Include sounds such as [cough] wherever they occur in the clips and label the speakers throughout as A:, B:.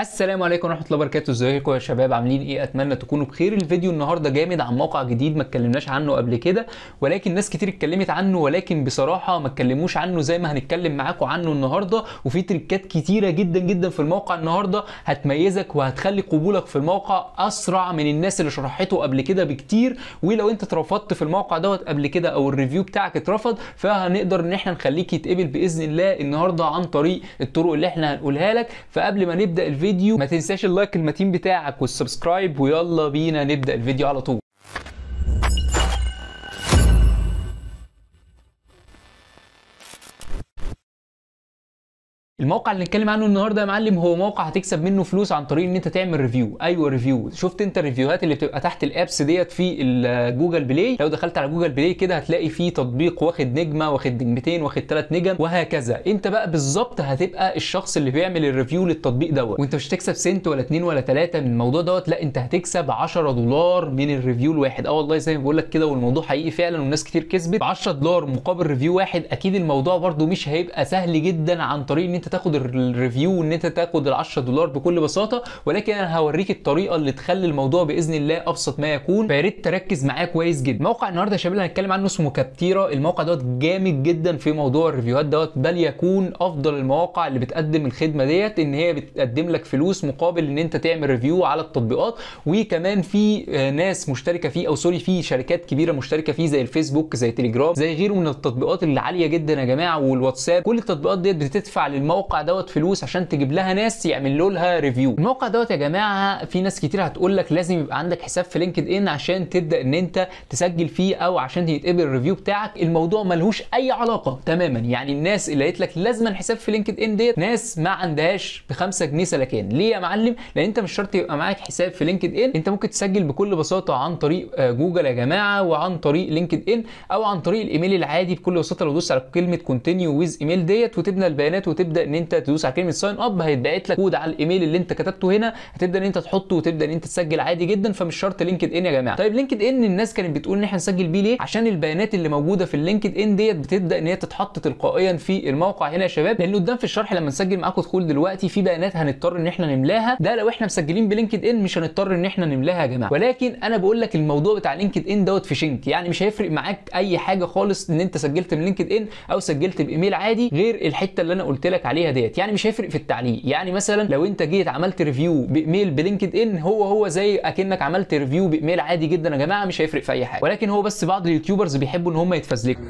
A: السلام عليكم ورحمه الله وبركاته ازيكم يا شباب عاملين ايه اتمنى تكونوا بخير الفيديو النهارده جامد عن موقع جديد ما اتكلمناش عنه قبل كده ولكن ناس كتير اتكلمت عنه ولكن بصراحه ما اتكلموش عنه زي ما هنتكلم معاكم عنه النهارده وفي تريكات كتيره جدا جدا في الموقع النهارده هتميزك وهتخلي قبولك في الموقع اسرع من الناس اللي شرحته قبل كده بكتير ولو انت اترفضت في الموقع دوت قبل كده او الريفيو بتاعك اترفض فهنقدر ان احنا نخليك يتقبل باذن الله النهارده عن طريق الطرق اللي احنا هنقولها لك فقبل ما نبدا الفيديو الفيديو ما تنساش اللايك المتين بتاعك والسبسكرايب ويلا بينا نبدا الفيديو على طول الموقع اللي نتكلم عنه النهارده يا معلم هو موقع هتكسب منه فلوس عن طريق ان انت تعمل ريفيو ايوه ريفيو شفت انت الريفيوهات اللي بتبقى تحت الابس ديت في جوجل بلاي لو دخلت على جوجل بلاي كده هتلاقي فيه تطبيق واخد نجمه واخد نجمتين واخد ثلاث نجم وهكذا انت بقى بالظبط هتبقى الشخص اللي بيعمل الريفيو للتطبيق دوت وانت مش هتكسب سنت ولا اتنين ولا ثلاثه من الموضوع دوت لا انت هتكسب 10 دولار من الريفيو الواحد اه والله زي ما بقول لك كده والموضوع حقيقي فعلا والناس كتير كسبت 10 دولار مقابل ريفيو واحد اكيد الموضوع برده مش هيبقى سهل جدا عن طريق ان انت تاخد الريفيو وان انت تاخد ال 10 دولار بكل بساطه ولكن انا هوريك الطريقه اللي تخلي الموضوع باذن الله ابسط ما يكون فيا ريت تركز معايا كويس جدا موقع النهارده يا شباب اللي هنتكلم عنه اسمه كابتيرا الموقع دوت جامد جدا في موضوع الريفيوهات دوت بل يكون افضل المواقع اللي بتقدم الخدمه ديت ان هي بتقدم لك فلوس مقابل ان انت تعمل ريفيو على التطبيقات وكمان في آه، ناس مشتركه فيه او سوري في شركات كبيره مشتركه فيه زي الفيسبوك زي تليجرام زي غيره من التطبيقات اللي عاليه جدا يا جماعه والواتساب كل التطبيقات ديت بتدفع للموقع الموقع دوت فلوس عشان تجيب لها ناس يعملوا لها ريفيو الموقع دوت يا جماعه في ناس كتير هتقول لك لازم يبقى عندك حساب في لينكد ان عشان تبدا ان انت تسجل فيه او عشان يتقبل الريفيو بتاعك الموضوع ملهوش اي علاقه تماما يعني الناس اللي قالت لك لازما حساب في لينكد ان ديت ناس ما عندهاش ب 5 جنيه سلكان ليه يا معلم لان انت مش شرط يبقى معاك حساب في لينكد ان انت ممكن تسجل بكل بساطه عن طريق آه، جوجل يا جماعه وعن طريق لينكد ان او عن طريق الايميل العادي بكل بساطه لو دوست على كلمه كونتينيو ويز ايميل ديت وتبنى البيانات وتبدا ان انت تدوس على كلمه ساين اب هيتبعت لك كود على الايميل اللي انت كتبته هنا هتبدا ان انت تحطه وتبدا ان انت تسجل عادي جدا فمش شرط لينكد ان يا جماعه طيب لينكد ان الناس كانت بتقول ان احنا نسجل بيه ليه عشان البيانات اللي موجوده في اللينكد ان ديت بتبدا ان هي تتحط تلقائيا في الموقع هنا يا شباب لان قدام في الشرح لما نسجل معاكم دخول دلوقتي في بيانات هنضطر ان احنا نملاها ده لو احنا مسجلين بلينكد ان مش هنضطر ان احنا نملاها يا جماعه ولكن انا بقول لك الموضوع بتاع لينكد ان دوت فيشنج يعني مش هيفرق معاك اي حاجه خالص ان انت سجلت من لينكد ان او سجلت بايميل عادي غير الحته اللي انا قلت لك عليها العمليه ديت يعني مش هيفرق في التعليق يعني مثلا لو انت جيت عملت ريفيو بايميل بلينكد ان هو هو زي اكنك عملت ريفيو بايميل عادي جدا يا جماعه مش هيفرق في اي حاجه ولكن هو بس بعض اليوتيوبرز بيحبوا ان هم يتفزلكوا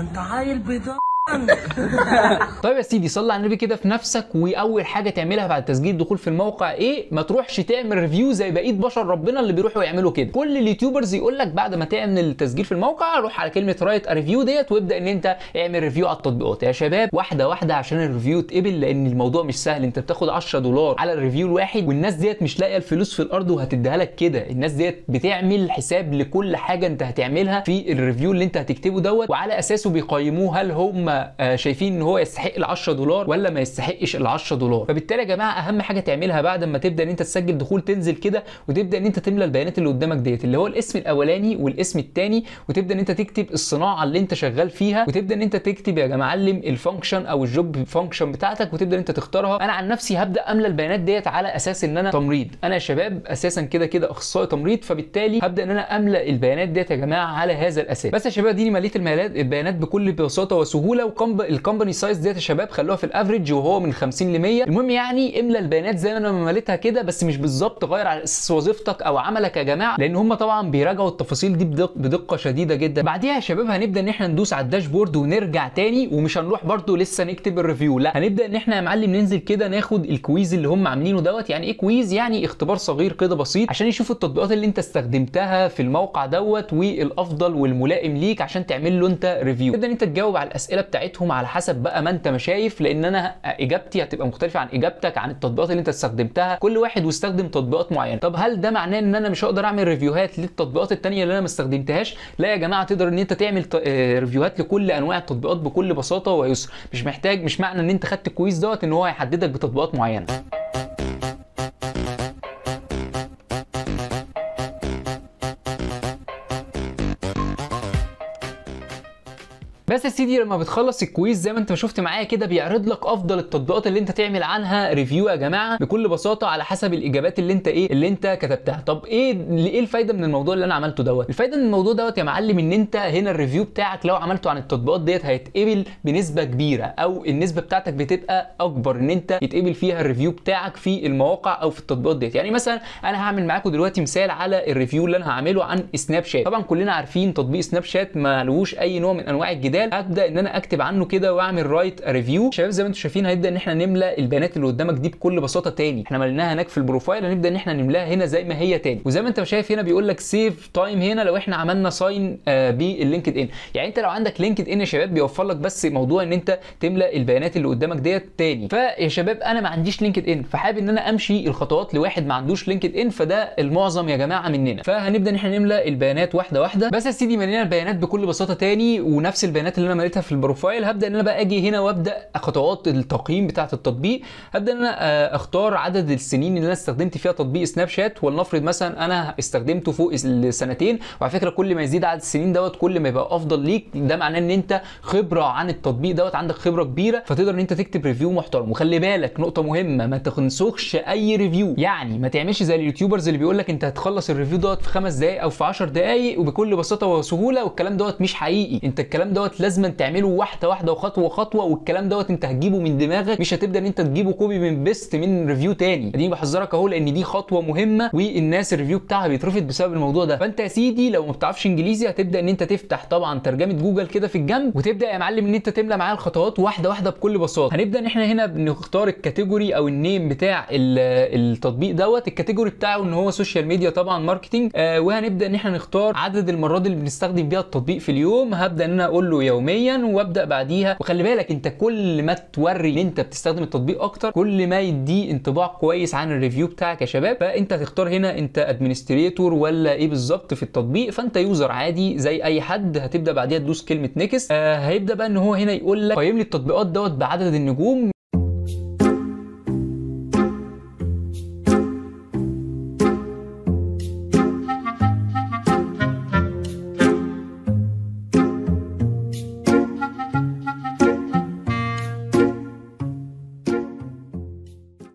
A: انت عايل بيضاء [laughs] طيب يا سيدي صلي على النبي كده في نفسك واول حاجه تعملها بعد تسجيل الدخول في الموقع ايه ما تروحش تعمل ريفيو زي بقيه بشر ربنا اللي بيروحوا يعملوا كده كل اليوتيوبرز يقول لك بعد ما تعمل التسجيل في الموقع روح على كلمه رايت ريفيو ديت وابدا ان انت اعمل ريفيو على التطبيقات يا شباب واحده واحده عشان الريفيو يتقبل لان الموضوع مش سهل انت بتاخد 10 دولار على الريفيو الواحد والناس ديت مش لاقيه الفلوس في الارض وهتديها لك كده الناس ديت بتعمل حساب لكل حاجه انت هتعملها في الريفيو اللي انت هتكتبه دوت وعلى اساسه بيقيموه هل هم شايفين ان هو يستحق ال 10 دولار ولا ما يستحقش ال 10 دولار فبالتالي يا جماعه اهم حاجه تعملها بعد ما تبدا ان انت تسجل دخول تنزل كده وتبدا ان انت تملى البيانات اللي قدامك ديت اللي هو الاسم الاولاني والاسم الثاني وتبدا ان انت تكتب الصناعه اللي انت شغال فيها وتبدا ان انت تكتب يا علم الفانكشن او الجوب فانكشن بتاعتك وتبدا انت تختارها انا عن نفسي هبدا املى البيانات ديت على اساس ان انا تمريض انا شباب اساسا كده كده اخصائي تمريض فبالتالي هبدا ان انا املى البيانات ديت يا جماعه على هذا الاساس بس يا شباب اديني مليت البيانات بكل بساطه وسهوله لو الكومباني سايز ديت يا شباب خلوها في الافريج وهو من 50 ل 100 المهم يعني املى البيانات زي ما انا مليتها كده بس مش بالظبط غير على اساس وظيفتك او عملك يا جماعه لان هم طبعا بيراجعوا التفاصيل دي بدق بدقه شديده جدا بعديها يا شباب هنبدا ان احنا ندوس على الداشبورد ونرجع تاني ومش هنروح برده لسه نكتب الريفيو لا هنبدا ان احنا يا معلم ننزل كده ناخد الكويز اللي هم عاملينه دوت يعني ايه كويز يعني اختبار صغير كده بسيط عشان يشوفوا التطبيقات اللي انت استخدمتها في الموقع دوت والافضل والملائم ليك عشان تعمل له انت ريفيو تبدا انت تجاوب على الاسئله بتاعتهم على حسب بقى ما انت مشايف لان انا اجابتي هتبقى مختلفه عن اجابتك عن التطبيقات اللي انت استخدمتها كل واحد واستخدم تطبيقات معينه طب هل ده معناه ان انا مش هقدر اعمل ريفيوهات للتطبيقات الثانيه اللي انا ما استخدمتهاش لا يا جماعه تقدر ان انت تعمل آه، ريفيوهات لكل انواع التطبيقات بكل بساطه ويسر مش محتاج مش معنى ان انت خدت الكويز دوت ان هو هيحددك بتطبيقات معينه بس يا سيدي لما بتخلص الكويز زي ما انت شفت معايا كده بيعرض لك افضل التطبيقات اللي انت تعمل عنها ريفيو يا جماعه بكل بساطه على حسب الاجابات اللي انت ايه اللي انت كتبتها طب ايه ايه الفايده من الموضوع اللي انا عملته دوت الفايده من الموضوع دوت يا معلم ان انت هنا الريفيو بتاعك لو عملته عن التطبيقات ديت هيتقبل بنسبه كبيره او النسبه بتاعتك بتبقى اكبر ان انت يتقبل فيها الريفيو بتاعك في المواقع او في التطبيقات ديت يعني مثلا انا هعمل معاكم دلوقتي مثال على الريفيو اللي انا هعمله عن سناب شات طبعا كلنا عارفين تطبيق سناب شات ما لهوش اي نوع من انواع الجدال ابدا ان انا اكتب عنه كده واعمل رايت ريفيو شباب زي ما انتم شايفين هنبدا ان احنا نملى البيانات اللي قدامك دي بكل بساطه تاني احنا ملناها هناك في البروفايل هنبدا ان احنا نملاها هنا زي ما هي تاني وزي ما انت شايف هنا بيقول لك سيف تايم هنا لو احنا عملنا ساين باللينكد ان يعني انت لو عندك لينكد ان يا شباب بيوفر لك بس موضوع ان انت تملى البيانات اللي قدامك ديت تاني فيا شباب انا ما عنديش لينكد ان فحابب ان انا امشي الخطوات لواحد ما عندوش لينكد ان فده المعظم يا جماعه مننا فهنبدا ان احنا نملى البيانات واحده واحده بس يا سيدي ملينا البيانات بكل بساطه تاني ونفس البيانات اللي انا مليتها في البروفايل هبدا ان انا بقى اجي هنا وابدا خطوات التقييم بتاعه التطبيق هبدا ان انا آه، اختار عدد السنين اللي انا استخدمت فيها تطبيق سناب شات ولنفرض مثلا انا استخدمته فوق السنتين وعلى فكره كل ما يزيد عدد السنين دوت كل ما يبقى افضل ليك ده معناه ان انت خبره عن التطبيق دوت عندك خبره كبيره فتقدر ان انت تكتب ريفيو محترم وخلي بالك نقطه مهمه ما تنسخش اي ريفيو يعني ما تعملش زي اليوتيوبرز اللي بيقول لك انت هتخلص الريفيو دوت في خمس دقائق او في 10 دقائق وبكل بساطه وسهوله والكلام دوت مش حقيقي انت الكلام دوت لازم لازم تعمله واحده واحده وخطوه خطوه والكلام دوت انت هتجيبه من دماغك مش هتبدا ان انت تجيبه كوبي من بيست من ريفيو تاني دي بحذرك اهو لان دي خطوه مهمه والناس الريفيو بتاعها بيترفض بسبب الموضوع ده فانت يا سيدي لو ما بتعرفش انجليزي هتبدا ان انت تفتح طبعا ترجمه جوجل كده في الجنب وتبدا يا معلم ان انت تملى معايا الخطوات واحده واحده بكل بساطه هنبدا ان احنا هنا بنختار الكاتيجوري او النيم بتاع التطبيق دوت الكاتيجوري بتاعه ان هو سوشيال ميديا طبعا ماركتنج آه وهنبدا ان احنا نختار عدد المرات اللي بنستخدم بيها التطبيق في اليوم هبدا ان انا اقول له يوم يوميا وابدا بعديها وخلي بالك انت كل ما توري ان انت بتستخدم التطبيق اكتر كل ما يدي انطباع كويس عن الريفيو بتاعك يا شباب فانت هتختار هنا انت ادمنستريتور ولا ايه بالظبط في التطبيق فانت يوزر عادي زي اي حد هتبدا بعديها تدوس كلمه نيكست آه هيبدا بقى ان هو هنا يقول لك قيم لي التطبيقات دوت بعدد النجوم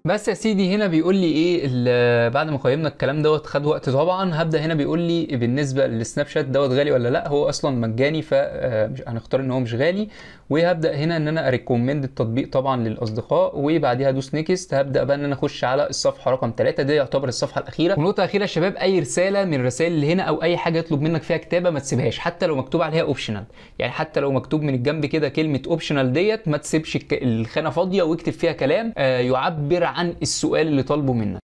A: بس يا سيدي هنا بيقول لي ايه بعد ما قيمنا الكلام دوت خد وقت طبعا هبدا هنا بيقول لي بالنسبه للسناب شات دوت غالي ولا لا هو اصلا مجاني فهنختار آه، ان هو مش غالي وهبدا هنا ان انا اريكومند التطبيق طبعا للاصدقاء وبعديها ادوس نيكست هبدا بقى ان انا اخش على الصفحه رقم 3 دي يعتبر الصفحه الاخيره ونقطه اخيره يا شباب اي رساله من الرسائل اللي هنا او اي حاجه يطلب منك فيها كتابه ما تسيبهاش حتى لو مكتوب عليها اوبشنال يعني حتى لو مكتوب من الجنب كده كلمه اوبشنال ديت ما تسيبش الخانه فاضيه واكتب فيها كلام آه، يعبر عن السؤال اللي طالبه منك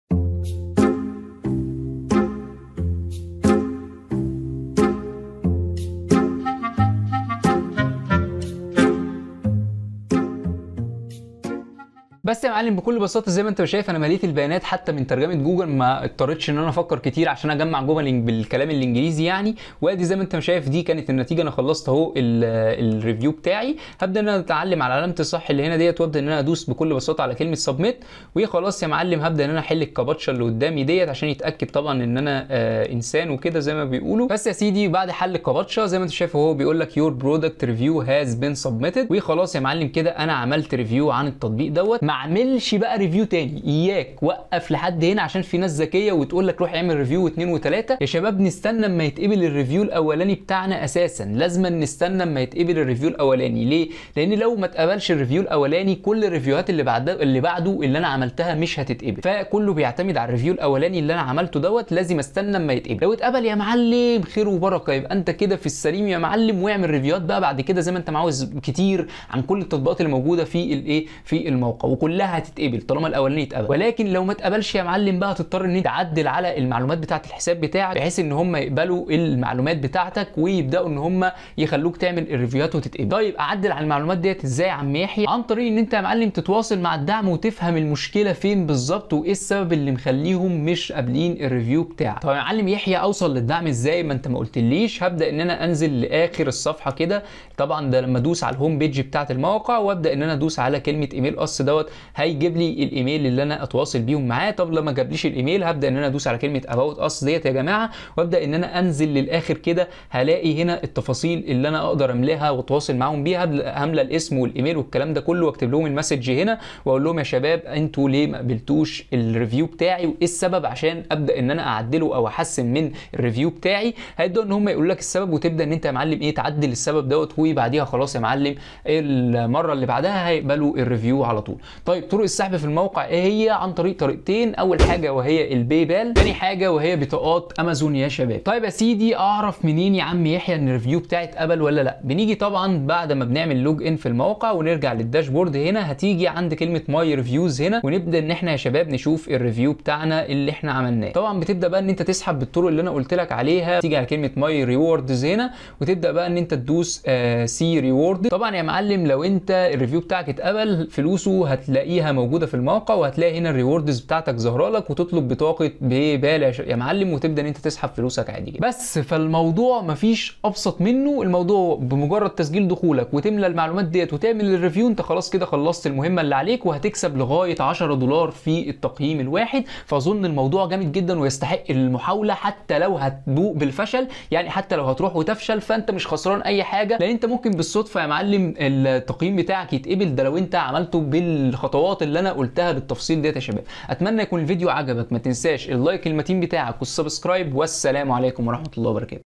A: بس يا معلم بكل بساطه زي ما انت شايف انا مليت البيانات حتى من ترجمه جوجل ما اضطريتش ان انا افكر كتير عشان اجمع جمل بالكلام الانجليزي يعني وادي زي ما انت شايف دي كانت النتيجه انا خلصت اهو الريفيو بتاعي هبدا ان انا اتعلم على علامه الصح اللي هنا ديت وابدا ان انا ادوس بكل بساطه على كلمه سبميت وخلاص يا معلم هبدا ان انا احل الكباتشه اللي قدامي ديت عشان يتاكد طبعا ان انا آه انسان وكده زي ما بيقولوا بس يا سيدي بعد حل الكباتشه زي ما انت شايف اهو بيقول لك يور برودكت ريفيو هاز بين سبميتد وخلاص يا معلم كده انا عملت ريفيو عن التطبيق دوت مع اعملش بقى ريفيو تاني اياك وقف لحد هنا عشان في ناس ذكيه وتقول لك روح اعمل ريفيو واثنين وثلاثه يا شباب نستنى اما يتقبل الريفيو الاولاني بتاعنا اساسا لازما نستنى اما يتقبل الريفيو الاولاني ليه لان لو ما اتقبلش الريفيو الاولاني كل الريفيوهات اللي بعد اللي بعده اللي انا عملتها مش هتتقبل فكله بيعتمد على الريفيو الاولاني اللي انا عملته دوت لازم استنى اما يتقبل لو اتقبل يا معلم خير وبركه يبقى انت كده في السليم يا معلم واعمل ريفيوهات بقى بعد كده زي ما انت عاوز كتير عن كل التطبيقات اللي موجوده في الايه في الموقع كلها هتتقبل طالما الاولاني اتقبل ولكن لو ما اتقبلش يا معلم بقى هتضطر ان انت تعدل على المعلومات بتاعه الحساب بتاعك بحيث ان هم يقبلوا المعلومات بتاعتك ويبداوا ان هم يخلوك تعمل الريفيوهات وتتقبل طيب اعدل على المعلومات ديت ازاي يا عم يحيى عن طريق ان انت يا معلم تتواصل مع الدعم وتفهم المشكله فين بالظبط وايه السبب اللي مخليهم مش قابلين الريفيو بتاعك طب يا معلم يحيى اوصل للدعم ازاي ما انت ما قلتليش هبدا ان انا انزل لاخر الصفحه كده طبعا ده لما ادوس على الهوم بيج بتاعه الموقع وابدا ان انا ادوس على كلمه ايميل اس دوت هيجيب لي الايميل اللي انا اتواصل بيهم معاه طب لما جابليش الايميل هبدا ان انا ادوس على كلمه اباوت اس ديت يا جماعه وابدا ان انا انزل للاخر كده هلاقي هنا التفاصيل اللي انا اقدر املاها واتواصل معاهم بيها هملى الاسم والايميل والكلام ده كله واكتب لهم المسج هنا واقول لهم يا شباب انتوا ليه ما قبلتوش الريفيو بتاعي وايه السبب عشان ابدا ان انا اعدله او احسن من الريفيو بتاعي هيبداوا ان هم يقول لك السبب وتبدا ان انت يا معلم ايه تعدل السبب دوت وبعديها خلاص يا معلم المره اللي بعدها هيقبلوا الريفيو على طول طيب طرق السحب في الموقع ايه هي عن طريق طريقتين اول حاجه وهي بال تاني حاجه وهي بطاقات امازون يا شباب طيب يا سيدي اعرف منين يا عم يحيى ان الريفيو بتاعت ابل ولا لا بنيجي طبعا بعد ما بنعمل لوج ان في الموقع ونرجع للداشبورد هنا هتيجي عند كلمه ماي ريفيوز هنا ونبدا ان احنا يا شباب نشوف الريفيو بتاعنا اللي احنا عملناه طبعا بتبدا بقى ان انت تسحب بالطرق اللي انا قلت لك عليها تيجي على كلمه ماي ريوردز هنا وتبدا بقى ان انت تدوس آه سي ريورد طبعا يا معلم لو انت الريفيو بتاعك اتقبل فلوسه هتلاقي هتلاقيها موجوده في الموقع وهتلاقي هنا الريوردز بتاعتك ظاهره لك وتطلب بطاقه ببال يا معلم وتبدا ان انت تسحب فلوسك عادي جدا بس فالموضوع مفيش ابسط منه الموضوع بمجرد تسجيل دخولك وتملى المعلومات ديت وتعمل الريفيو انت خلاص كده خلصت المهمه اللي عليك وهتكسب لغايه 10 دولار في التقييم الواحد فاظن الموضوع جامد جدا ويستحق المحاوله حتى لو هتبوق بالفشل يعني حتى لو هتروح وتفشل فانت مش خسران اي حاجه لان انت ممكن بالصدفه يا معلم التقييم بتاعك يتقبل ده لو انت عملته بال الخطوات اللي انا قلتها بالتفصيل ديت يا شباب اتمنى يكون الفيديو عجبك ما تنساش اللايك المتين بتاعك والسبسكرايب والسلام عليكم ورحمه الله وبركاته